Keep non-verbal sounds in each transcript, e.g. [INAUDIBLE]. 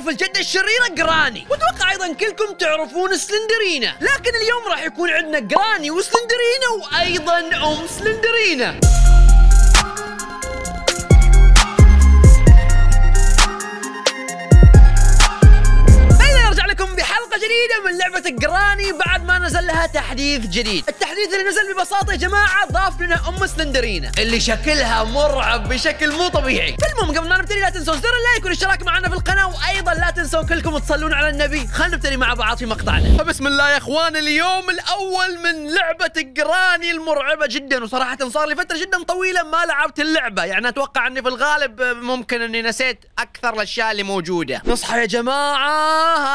تعرف الجدة الشريرة جراني واتوقع ايضا كلكم تعرفون سلندرينا لكن اليوم راح يكون عندنا جراني وسلندرينا وايضا ام سلندرينا جديدة من لعبة جراني بعد ما نزل لها تحديث جديد التحديث اللي نزل ببساطة يا جماعة ضاف لنا أم سلندرينا اللي شكلها مرعب بشكل مو طبيعي المهم قبل ما نبتدي لا تنسوا زر اللايك والاشتراك معنا في القناة وأيضا لا تنسوا كلكم تصلون على النبي خلينا نبتدي مع بعض في مقطعنا فبسم الله يا إخوان اليوم الأول من لعبة جراني المرعبة جدا وصراحة صار لي فترة جدا طويلة ما لعبت اللعبة يعني أتوقع أني في الغالب ممكن أني نسيت أكثر الأشياء اللي موجودة نصحى يا جماعة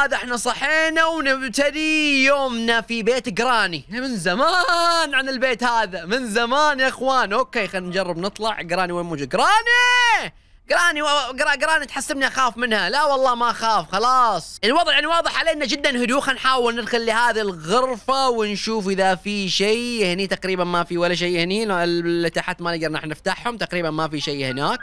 هذا احنا صحينا ونبتدي يومنا في بيت قراني من زمان عن البيت هذا من زمان يا اخوان اوكي خلينا نجرب نطلع قراني وين موجود قراني قراني و... جرا... قراني تحسبني اخاف منها لا والله ما اخاف خلاص الوضع يعني, يعني واضح علينا جدا هدوء خلينا نحاول ندخل لهذه الغرفه ونشوف اذا في شيء هني تقريبا ما في ولا شيء هني اللي تحت ما نقدر نحن نفتحهم تقريبا ما في شيء هناك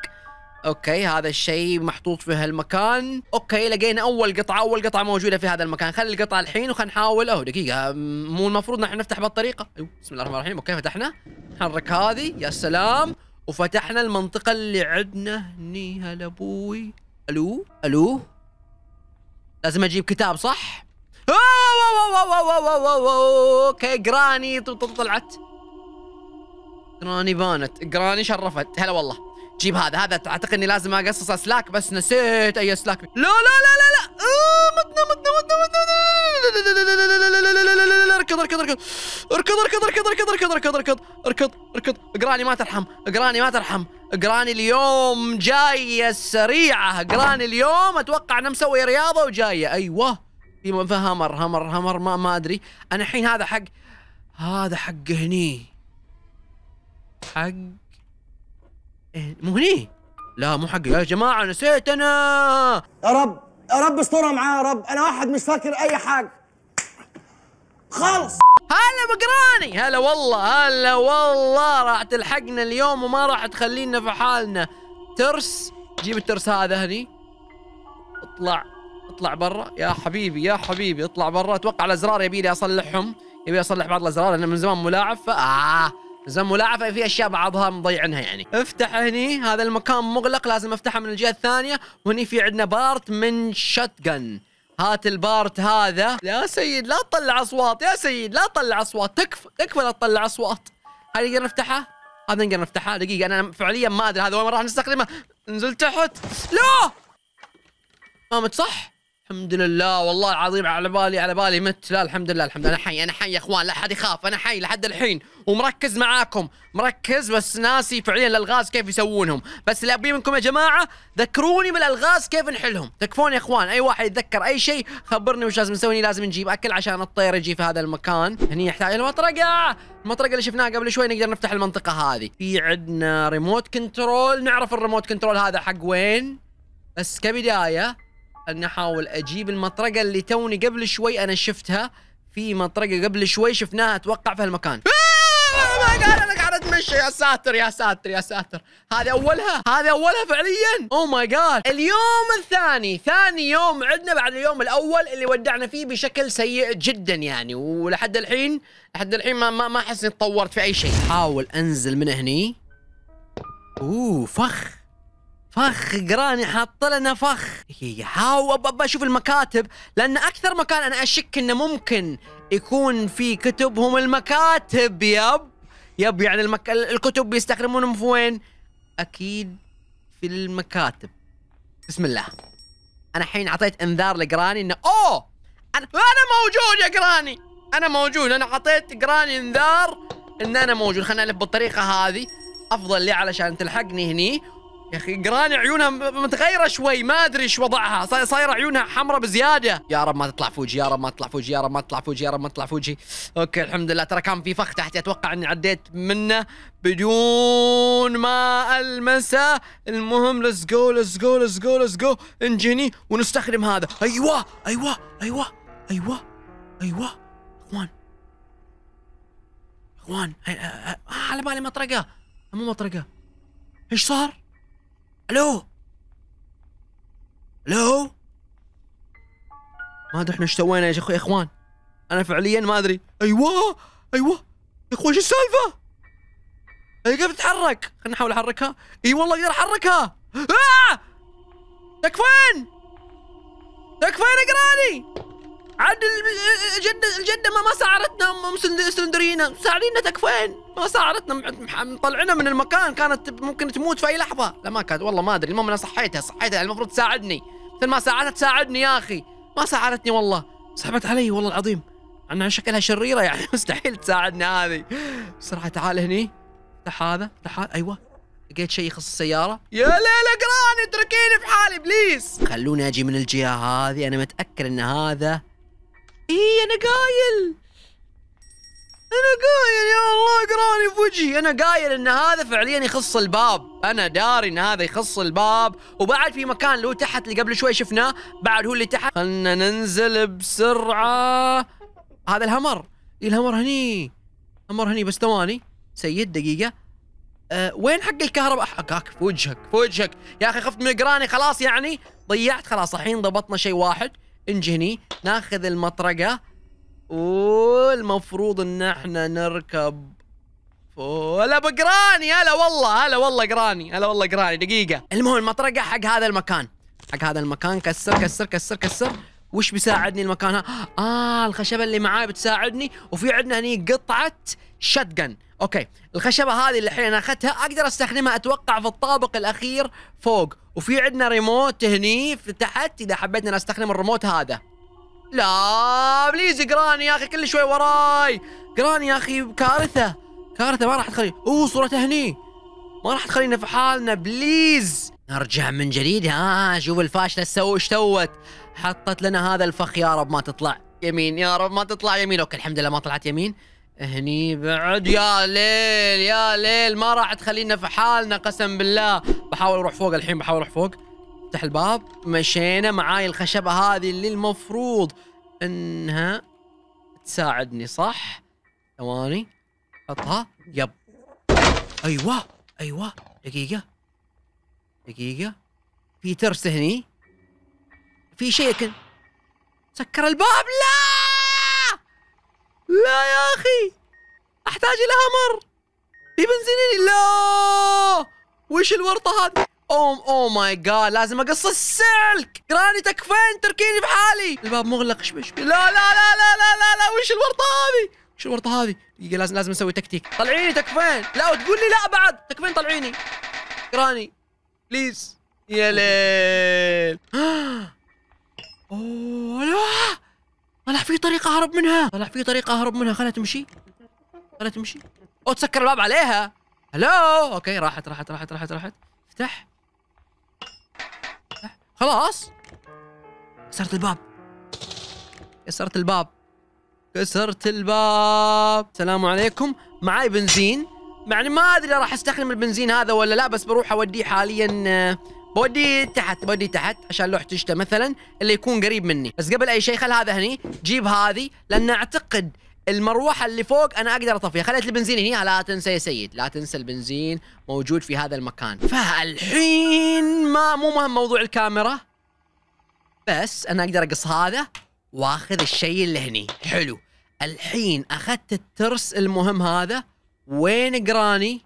اوكي هذا الشيء محطوط في هالمكان اوكي لقينا اول قطعه اول قطعه موجوده في هذا المكان خلي القطعه الحين وخلينا نحاول اوه دقيقه مو المفروض نحن نفتح بهالطريقه ايوه بسم الله الرحمن الرحيم اوكي فتحنا حرك هذه يا سلام وفتحنا المنطقه اللي عندنا هني هلا ابوي الو الو لازم اجيب كتاب صح اوكي جراني طلعت جراني بانت جراني شرفت هلا والله جيب هذا هذا اعتقد اني لازم اقصص اسلاك بس نسيت اي اسلاك لا لا لا لا لا متنا متنا متنا متنا اركض اركض اركض اركض اركض اركض اركض اركض اركض اركض اركض اركض اقراني ما ترحم اقراني ما ترحم اقراني اليوم جايه سريعه اقراني اليوم اتوقع انها مسوي رياضه وجايه ايوه في همر همر همر ما ما ادري انا الحين هذا حق هذا حق هني حق إيه، مو هني لا مو حقي يا جماعه نسيت انا يا رب يا رب استرها معاه يا رب انا واحد مش فاكر اي حاجه خالص هلا بقراني هلا والله هلا والله راح تلحقنا اليوم وما راح تخلينا في حالنا ترس جيب الترس هذا هني اطلع اطلع برا يا حبيبي يا حبيبي اطلع برا اتوقع الازرار يبي لي اصلحهم يبي اصلح بعض الازرار انا من زمان ملاعب فاه زين ملاعفه في اشياء بعضها مضيعنها يعني افتح هني هذا المكان مغلق لازم افتحه من الجهه الثانيه وهني في عندنا بارت من شوتجن هات البارت هذا يا سيد لا تطلع اصوات يا سيد لا تطلع اصوات تكفى تكفى لا تطلع اصوات هل نقدر نفتحه؟ هذا نقدر نفتحه دقيقه انا فعليا ما ادري هذا وين راح نستخدمه نزل تحت لا قامت صح الحمد لله والله العظيم على بالي على بالي مت لا الحمد لله الحمد لله انا حي انا حي يا اخوان لا حد يخاف انا حي لحد الحين ومركز معاكم مركز بس ناسي فعليا الالغاز كيف يسوونهم بس اللي ابيه منكم يا جماعه ذكروني بالالغاز كيف نحلهم تكفون يا اخوان اي واحد يتذكر اي شيء خبرني وش لازم نسوي لازم نجيب اكل عشان الطير يجي في هذا المكان هني يحتاج المطرقه المطرقه اللي شفناها قبل شوي نقدر نفتح المنطقه هذه في عندنا ريموت كنترول نعرف الريموت كنترول هذا حق وين بس كبدايه اني احاول اجيب المطرقه اللي توني قبل شوي انا شفتها في مطرقه قبل شوي شفناها اتوقع في هالمكان [LAUGHS] آه، ما قال انا قاعد اتمشى يا ساتر يا ساتر يا ساتر هذه اولها هذه اولها فعليا او ماي جاد اليوم الثاني ثاني يوم عندنا بعد اليوم الاول اللي ودعنا فيه بشكل سيء جدا يعني ولحد الحين لحد الحين ما ما احس اني تطورت في اي شيء حاول انزل من هني اوه فخ فخ قراني حاط لنا فخ هاو ابى اشوف المكاتب لان اكثر مكان انا اشك انه ممكن يكون في كتبهم المكاتب يب يب يعني المك... الكتب بيستخدمونهم في وين؟ اكيد في المكاتب بسم الله انا الحين اعطيت انذار لقراني انه اوه انا انا موجود يا قراني انا موجود انا اعطيت قراني انذار ان انا موجود خلينا نلف بالطريقه هذه افضل لي علشان تلحقني هني يا اخي قران عيونها متغيره شوي ما ادري ايش وضعها صايره عيونها حمراء بزياده يا رب ما تطلع فوجي يا رب ما تطلع فوجي يا رب ما تطلع فوجي يا رب ما تطلع فوجي اوكي الحمد لله ترى كان في فخ تحتي اتوقع اني عديت منه بدون ما المسه المهم ليتس جو ليتس جو ليتس جو ليتس جو انجني ونستخدم هذا ايوه ايوه ايوه ايوه ايوه اخوان اخوان على بالي مطرقه مو مطرقه ايش صار؟ الو الو ما ادري احنا ايش سوينا يا اخوي اخوان انا فعليا ما ادري ايوه ايوه يا اخوي ايش السالفه هي كيف تتحرك خلينا نحاول احركها اي والله اقدر احركها آه! تكفين تكفين اقراني عاد الجدة الجدة ما ما ام سندرينا ساعدينا تكفين ما سعرتنا مطلعنا من المكان كانت ممكن تموت في اي لحظه لا ما كانت والله ما ادري المهم انا صحيتها صحيتها يعني المفروض تساعدني مثل ما ساعدتها تساعدني يا اخي ما ساعدتني والله سحبت علي والله العظيم انا شكلها شريره يعني [LAUGHS] مستحيل تساعدني هذه بسرعه تعال هني افتح هذا افتح هذا ايوه لقيت شيء يخص السيارة يا ليل اقراني اتركيني في حالي بليز خلوني اجي من الجهة هذه انا متأكد ان هذا اي انا قايل انا قايل يا الله اقراني في وجهي انا قايل ان هذا فعليا يخص الباب انا داري ان هذا يخص الباب وبعد في مكان اللي هو تحت اللي قبل شوي شفناه بعد هو اللي تحت خلنا ننزل بسرعه هذا الهمر إيه، الهمر هني الهمر هني بس ثواني سيد دقيقه أه وين حق الكهرباء حقك في وجهك في وجهك يا اخي خفت من قراني خلاص يعني ضيعت خلاص الحين ضبطنا شيء واحد نجي هني ناخذ المطرقه والمفروض ان احنا نركب هلا بقراني هلا والله هلا والله قراني هلا والله قراني دقيقه المهم المطرقه حق هذا المكان حق هذا المكان كسر كسر كسر كسر كسر وش بيساعدني المكان ها؟ اه الخشبه اللي معاي بتساعدني وفي عندنا هني قطعه شتجن اوكي الخشبه هذه اللي الحين اخذتها اقدر استخدمها اتوقع في الطابق الاخير فوق وفي عندنا ريموت هني في تحت اذا حبيت اني استخدم الريموت هذا لا بليز قراني يا اخي كل شوي وراي قراني يا اخي كارثه كارثه ما راح تخلي اوه صورته هني ما راح تخلينا في حالنا بليز نرجع من جديد ها شوف الفاشلة سو ايش توت حطت لنا هذا الفخ يا رب ما تطلع يمين يا رب ما تطلع يمين اوكي الحمد لله ما طلعت يمين هني بعد يا ليل يا ليل ما راح تخلينا في حالنا قسم بالله بحاول اروح فوق الحين بحاول اروح فوق افتح الباب مشينا معاي الخشبة هذه اللي المفروض انها تساعدني صح ثواني حطها يب ايوه ايوه دقيقه دقيقه في ترس هني في شيء كن سكر الباب لا لا يا اخي احتاج الى همر في بنزينيني لا وش الورطه هذه اوم او ماي جاد لازم اقص السلك جراني تكفين تركيني بحالي الباب مغلق شبش لا لا لا لا لا لا, لا. وش الورطه هذه وش الورطه هذه دقيقه لازم لازم نسوي تكتيك طلعيني تكفين لا وتقول لي لا بعد تكفين طلعيني جراني بليز يا ليل [GASPS] اوه لا طلع في طريقه اهرب منها طلع في طريقه اهرب منها خلها تمشي خلها تمشي او تسكر الباب عليها هلو اوكي راحت راحت راحت راحت راحت افتح خلاص كسرت الباب كسرت الباب كسرت الباب السلام عليكم معاي بنزين يعني ما ادري راح استخدم البنزين هذا ولا لا بس بروح اوديه حاليا آه، بوديه تحت بوديه تحت عشان لو احتجته مثلا اللي يكون قريب مني بس قبل اي شيء خل هذا هني جيب هذه لان اعتقد المروحه اللي فوق انا اقدر اطفيها خليت البنزين هنا لا تنسى يا سيد لا تنسى البنزين موجود في هذا المكان فالحين ما مو مهم موضوع الكاميرا بس انا اقدر اقص هذا واخذ الشيء اللي هني حلو الحين اخذت الترس المهم هذا وين قراني؟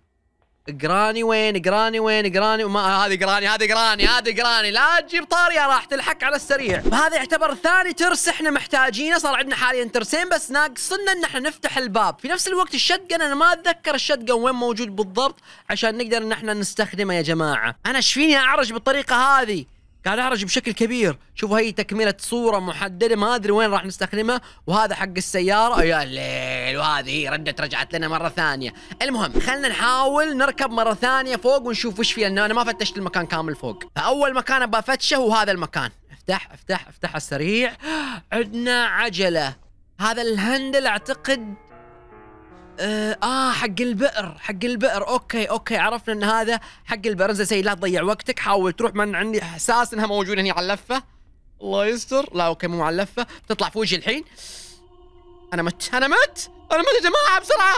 قراني وين؟ قراني وين؟ قراني وما هذه قراني هذه قراني هذه قراني لا تجيب طاريه راح تلحق على السريع، هذا يعتبر ثاني ترس احنا محتاجينه صار عندنا حاليا ترسين بس ناقصنا ان احنا نفتح الباب، في نفس الوقت الشتقن انا ما اتذكر الشتقن وين موجود بالضبط عشان نقدر ان احنا نستخدمه يا جماعه، انا ايش فيني اعرج بالطريقه هذه؟ قاعد اعرج بشكل كبير شوفوا هي تكمله صوره محدده ما ادري وين راح نستخدمها وهذا حق السياره يا أيوة، ليل وهذه هي ردت رجعت لنا مره ثانيه المهم خلينا نحاول نركب مره ثانيه فوق ونشوف وش فيه لانه انا ما فتشت المكان كامل فوق فاول مكان ابى افتشه هو هذا المكان افتح افتح افتح على السريع عندنا عجله هذا الهندل اعتقد آه،, اه حق البئر حق البئر اوكي اوكي عرفنا ان هذا حق البئر زي, زي لا تضيع وقتك حاول تروح من عندي احساس انها موجوده هنا على اللفه الله يستر لا اوكي مو على اللفه تطلع في وجهي الحين انا مت انا مت انا مت يا جماعه بسرعه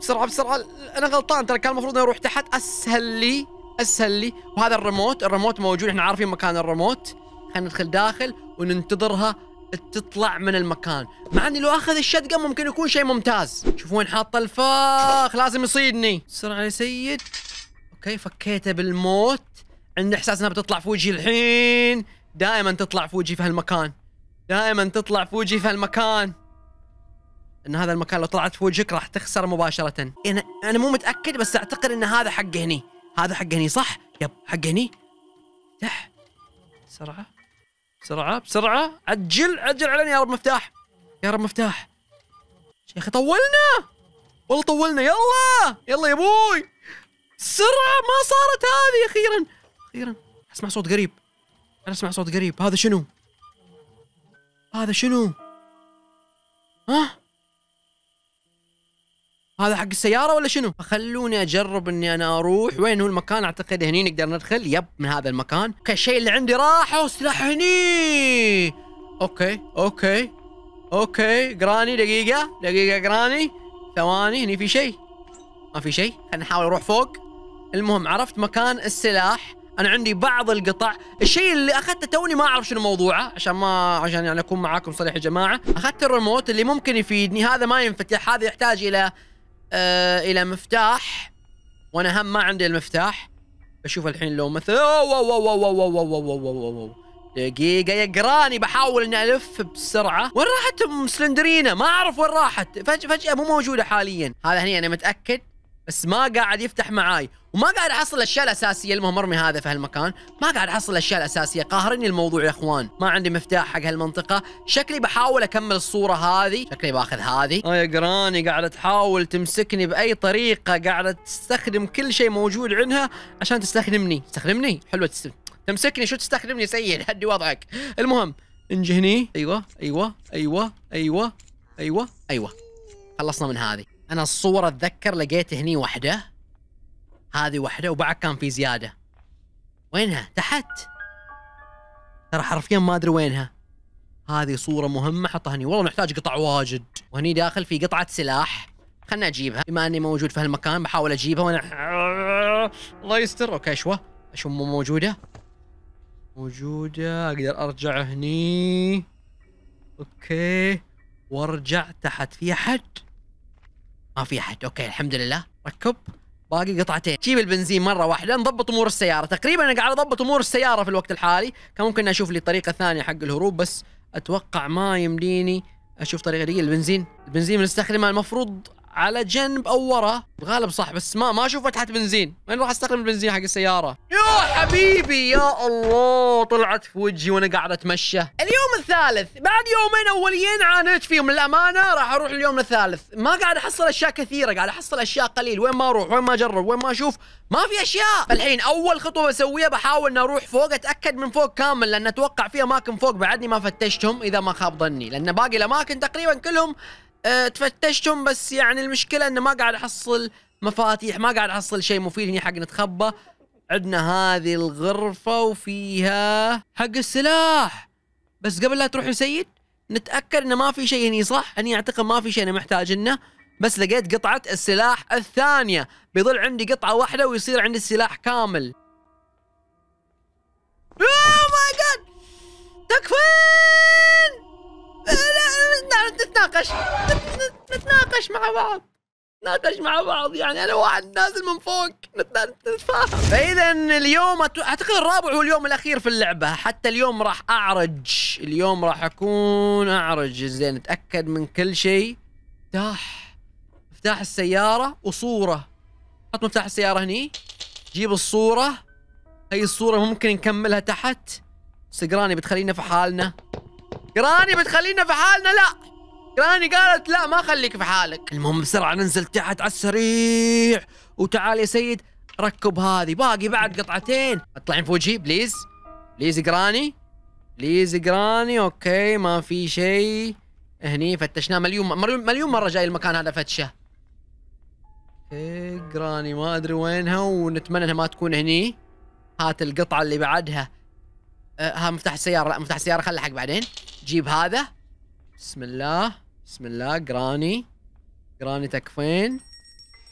بسرعه بسرعه انا غلطان ترى كان المفروض اني اروح تحت اسهل لي اسهل لي وهذا الريموت الريموت موجود احنا عارفين مكان الريموت خلينا ندخل داخل وننتظرها تطلع من المكان مع اني لو اخذ الشدقة ممكن يكون شيء ممتاز شوفوا وين حاطه الفاخ لازم يصيدني بسرعه يا سيد اوكي فكيته بالموت عندي احساس انها بتطلع في وجهي الحين دائما تطلع في وجهي في هالمكان دائما تطلع في وجهي في هالمكان ان هذا المكان لو طلعت في وجهك راح تخسر مباشره انا انا مو متاكد بس اعتقد ان هذا حق هني هذا حق هني صح يب حق هني افتح بسرعه بسرعه بسرعه عجل عجل علينا يا رب مفتاح يا رب مفتاح شيخ طولنا والله طولنا يلا يلا يا ابوي بسرعه ما صارت هذه اخيرا اخيرا اسمع صوت قريب انا اسمع صوت قريب هذا شنو هذا شنو ها هذا حق السياره ولا شنو فخلوني اجرب اني انا اروح وين هو المكان اعتقد هني نقدر ندخل يب من هذا المكان اوكي الشيء اللي عندي راح وسلاح هني اوكي اوكي اوكي جراني دقيقه دقيقه جراني ثواني هني في شيء ما في شيء خلينا نحاول نروح فوق المهم عرفت مكان السلاح انا عندي بعض القطع الشيء اللي اخذته توني ما اعرف شنو موضوعه عشان ما عشان يعني اكون معاكم صريح يا جماعه اخذت الريموت اللي ممكن يفيدني هذا ما ينفتح هذا يحتاج الى الى مفتاح وانا هم ما عندي المفتاح بشوف الحين لو مثلا دقيقه يا قراني بحاول اني الف بسرعه وين راحت ام سلندرينا ما اعرف وين راحت فجاه فجاه مو موجوده حاليا هذا هني انا متاكد بس ما قاعد يفتح معاي وما قاعد احصل الاشياء الاساسيه المهم ارمي هذا في هالمكان ما قاعد احصل الاشياء الاساسيه قاهرني الموضوع يا اخوان ما عندي مفتاح حق هالمنطقه شكلي بحاول اكمل الصوره هذه شكلي باخذ هذه اه يا قراني قاعده تحاول تمسكني باي طريقه قاعده تستخدم كل شيء موجود عندها عشان تستخدمني تستخدمني حلوه تستخدم. تمسكني شو تستخدمني سيد هدي وضعك المهم انجهني هني ايوه ايوه ايوه ايوه ايوه ايوه خلصنا من هذه انا الصوره اتذكر لقيت هني وحده هذه وحده وبعد كان في زياده وينها تحت ترى حرفيا ما ادري وينها هذه صورة مهمة حطها هني والله نحتاج قطع واجد وهني داخل في قطعة سلاح خلنا اجيبها بما اني موجود في هالمكان بحاول اجيبها وانا الله يستر اوكي شوى اشو مو موجودة موجودة اقدر ارجع هني اوكي وارجع تحت في احد ما في احد اوكي الحمد لله ركب باقي قطعتين جيب البنزين مره واحده نضبط امور السياره تقريبا انا قاعد اضبط امور السياره في الوقت الحالي كان ممكن اشوف لي طريقه ثانيه حق الهروب بس اتوقع ما يمديني اشوف طريقه دقيقه البنزين البنزين بنستخدمه المفروض على جنب او ورا غالب صح بس ما ما اشوف فتحه بنزين وين راح استخدم البنزين حق السياره يا حبيبي يا الله طلعت في وجهي وانا قاعد اتمشى اليوم الثالث بعد يومين اوليين عانيت فيهم للامانه راح اروح اليوم الثالث ما قاعد احصل اشياء كثيره قاعد احصل اشياء قليل وين ما اروح وين ما اجرب وين ما اشوف ما في اشياء الحين اول خطوه بسويها بحاول اني اروح فوق اتاكد من فوق كامل لان اتوقع في اماكن فوق بعدني ما فتشتهم اذا ما خاب ظني لان باقي الاماكن تقريبا كلهم آه، تفتشتهم بس يعني المشكله انه ما قاعد احصل مفاتيح ما قاعد احصل شيء مفيد هنا حق نتخبى عندنا هذه الغرفه وفيها حق السلاح بس قبل لا تروح يا سيد نتاكد انه ما في شيء هني صح اني اعتقد ما في شيء انا محتاج انه بس لقيت قطعه السلاح الثانيه بيظل عندي قطعه واحده ويصير عندي السلاح كامل اوه ماي جاد تكفين لا نتناقش نتناقش مع بعض نتناقش مع بعض يعني انا واحد نازل من فوق نتفاهم فاذا اليوم اعتقد الرابع هو اليوم الاخير في اللعبه حتى اليوم راح اعرج اليوم راح اكون اعرج زين اتاكد من كل شيء مفتاح مفتاح السياره وصوره حط مفتاح السياره هني جيب الصوره هي الصوره ممكن نكملها تحت سقراني بتخلينا في حالنا جراني بتخلينا في حالنا لا جراني قالت لا ما خليك في حالك المهم بسرعه ننزل تحت على السريع وتعال يا سيد ركب هذه باقي بعد قطعتين اطلعين في وجهي بليز بليز جراني بليز جراني اوكي ما في شيء هني فتشناه مليون مليون مره جاي المكان هذا فتشه اوكي جراني ما ادري وينها ونتمنى انها ما تكون هني هات القطعه اللي بعدها آه، ها مفتاح السياره لا مفتاح السياره خله حق بعدين جيب هذا بسم الله بسم الله جراني جراني تكفين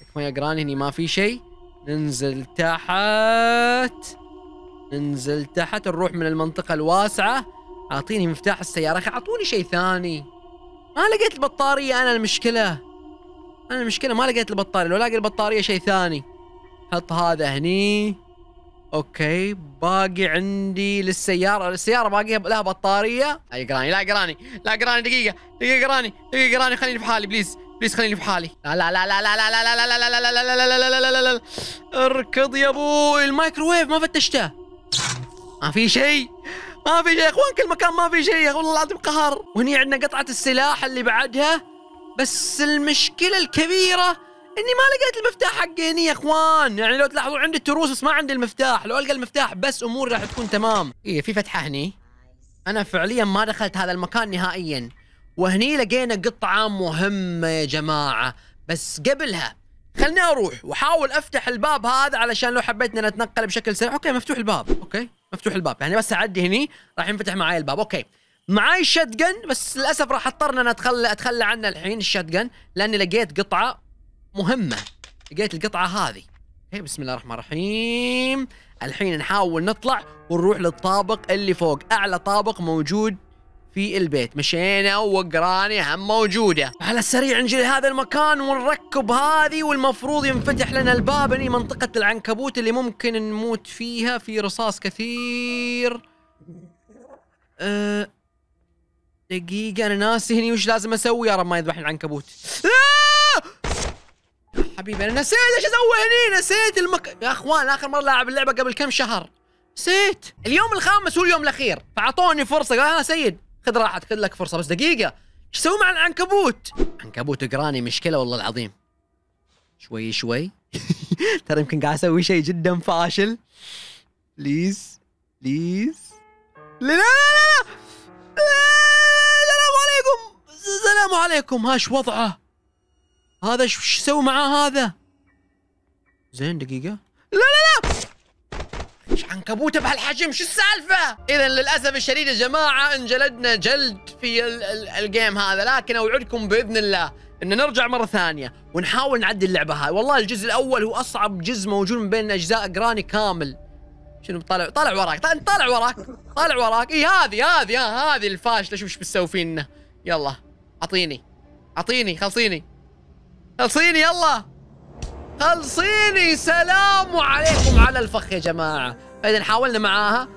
تكفين يا جراني هني ما في شيء ننزل تحت ننزل تحت نروح من المنطقه الواسعه اعطيني مفتاح السياره اخي اعطوني شيء ثاني ما لقيت البطاريه انا المشكله انا المشكله ما لقيت البطاريه لو لاقي البطاريه شيء ثاني حط هذا هني اوكي باقي عندي للسياره السياره باقي لها بطاريه لا قراني لا قراني لا قراني دقيقه دقيقه قراني دقيقه قراني خليني بحالي بليز بليز خليني بحالي لا لا لا لا لا لا لا لا لا لا لا لا لا لا لا لا لا لا اركض يا ابوي المايكروويف ما فتشته ما في شيء ما في شيء يا اخوان كل مكان ما في شيء والله العظيم قهر وهني عندنا قطعه السلاح اللي بعدها بس المشكله الكبيره اني ما لقيت المفتاح حقي هني يا اخوان يعني لو تلاحظون عندي التروس بس ما عندي المفتاح لو القى المفتاح بس اموري راح تكون تمام ايه في فتحه هني انا فعليا ما دخلت هذا المكان نهائيا وهني لقينا قطعه مهمه يا جماعه بس قبلها خلني اروح واحاول افتح الباب هذا علشان لو حبيت ان اتنقل بشكل سريع اوكي مفتوح الباب اوكي مفتوح الباب يعني بس اعدي هني راح ينفتح معي الباب اوكي معاي الشتجن بس للاسف راح اضطر ان اتخلى اتخلى عنه الحين الشتجن لاني لقيت قطعه مهمه لقيت القطعه هذه هي إيه، بسم الله الرحمن الرحيم الحين نحاول نطلع ونروح للطابق اللي فوق اعلى طابق موجود في البيت مشينا وقراني هم موجودة على السريع نجي لهذا المكان ونركب هذه والمفروض ينفتح لنا الباب هني منطقة العنكبوت اللي ممكن نموت فيها في رصاص كثير أه دقيقة أنا ناسي هني وش لازم أسوي يا رب ما يذبحني العنكبوت آه حبيبي انا نسيت ايش اسوي هني نسيت المك يا اخوان اخر مره لاعب اللعبه قبل كم شهر نسيت اليوم الخامس هو اليوم الاخير فاعطوني فرصه قال ها آه، سيد خذ راحتك خذ لك فرصه بس دقيقه ايش اسوي مع العنكبوت عنكبوت اقراني مشكله والله العظيم شوي شوي [LAUGHS] ترى يمكن قاعد اسوي شيء جدا فاشل بليز بليز لا لا لا لا آه، السلام عليكم السلام عليكم هاش وضعه هذا شو سوي معاه هذا زين دقيقه لا لا لا ايش عنكبوته بهالحجم شو السالفه اذا للاسف الشديد يا جماعه انجلدنا جلد في الجيم هذا لكن اوعدكم باذن الله ان نرجع مره ثانيه ونحاول نعدل اللعبه هاي والله الجزء الاول هو اصعب جزء موجود من بين اجزاء جراني كامل شنو طالع طالع وراك طالع وراك طالع وراك اي هذه هذه هذه الفاشله شوف ايش بتسوي فينا يلا اعطيني اعطيني خلصيني خلصيني يلا خلصيني سلام عليكم على الفخ يا جماعه اذا حاولنا معاها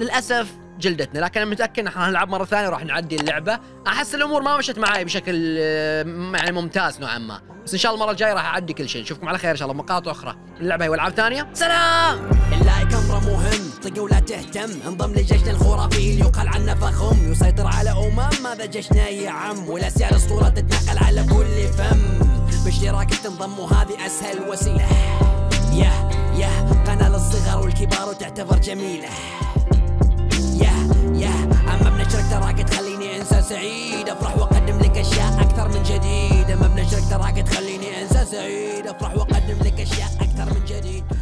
للاسف جلدتنا لكن انا متاكد نحن هنلعب مره ثانيه وراح نعدي اللعبه احس الامور ما مشت معي بشكل آه، يعني ممتاز نوعا ما بس ان شاء الله المره الجايه راح اعدي كل شيء نشوفكم على خير ان شاء الله مقاطع اخرى اللعبه هي والعاب ثانيه سلام اللايك أمر مهم طق ولا تهتم انضم لجيشنا الخرافي اللي يقال عنه فخم يسيطر على امم ماذا جيشنا يا عم والاسيال الصورة تتنقل على كل فم باشتراك تنضم وهذه اسهل وسيله يا يا قناه للصغار والكبار وتعتبر جميله يا يا اما بنشرك تراك تخليني انسان سعيد افرح واقدم لك اشياء اكثر من جديد اما بنشرك تراك تخليني انسان سعيد افرح واقدم لك اشياء اكثر من جديد